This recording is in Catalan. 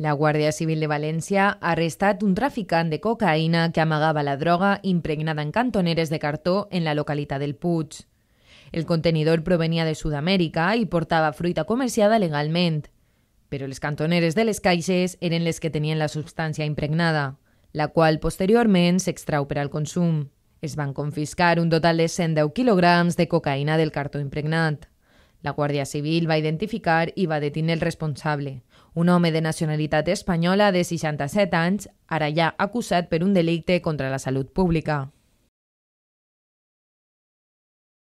La Guàrdia Civil de València ha arrestat un traficant de cocaïna que amagava la droga impregnada en cantoneres de cartó en la localitat del Puig. El contenidor provenia de Sud-amèrica i portava fruita comerciada legalment, però les cantoneres de les caixes eren les que tenien la substància impregnada, la qual posteriorment s'extrau per al consum. Es van confiscar un total de 110 quilograms de cocaïna del cartó impregnat. La Guàrdia Civil va identificar i va detenir el responsable, un home de nacionalitat espanyola de 67 anys, ara ja acusat per un delicte contra la salut pública.